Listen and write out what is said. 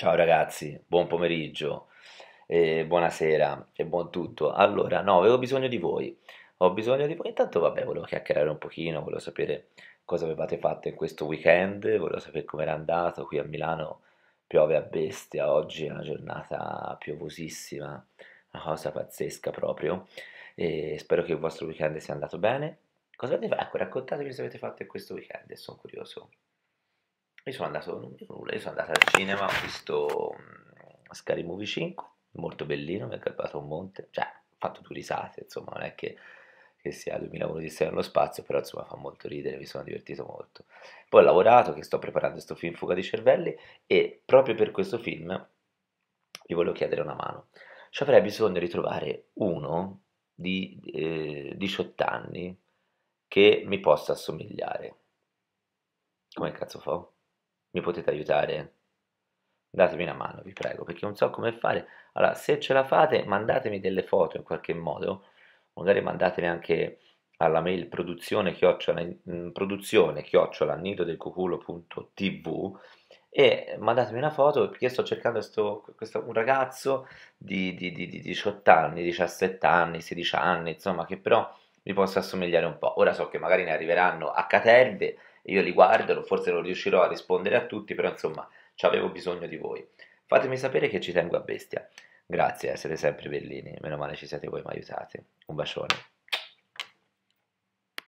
Ciao ragazzi, buon pomeriggio, eh, buonasera e buon tutto. Allora, no, avevo bisogno di voi. Ho bisogno di voi. Intanto, vabbè, volevo chiacchierare un pochino, volevo sapere cosa avevate fatto in questo weekend, volevo sapere com'era andato. Qui a Milano piove a bestia, oggi è una giornata piovosissima, una cosa pazzesca proprio. E spero che il vostro weekend sia andato bene. Cosa avete fatto? Ecco, raccontatemi cosa avete fatto in questo weekend, sono curioso. Io sono andato, io sono andato al cinema, ho visto mm, Scary Movie 5, molto bellino, mi è calpato un monte, cioè ho fatto due risate, insomma non è che, che sia 2001 di nello spazio, però insomma fa molto ridere, mi sono divertito molto. Poi ho lavorato, che sto preparando questo film Fuga di cervelli e proprio per questo film vi voglio chiedere una mano. Ci avrei bisogno di trovare uno di eh, 18 anni che mi possa assomigliare. Come cazzo fa? mi potete aiutare datemi una mano, vi prego, perché non so come fare. Allora, se ce la fate, mandatemi delle foto in qualche modo, magari mandatemi anche alla mail produzione chiocciola, mm, produzione chiocciola cuculo.tv e mandatemi una foto perché sto cercando sto, questo, un ragazzo di, di, di, di 18 anni, 17 anni, 16 anni, insomma, che però mi possa assomigliare un po'. Ora so che magari ne arriveranno a caterve io li guarderò, forse non riuscirò a rispondere a tutti, però insomma, avevo bisogno di voi. Fatemi sapere che ci tengo a bestia. Grazie, eh, siete sempre bellini, meno male ci siete voi, mi aiutate. Un bacione.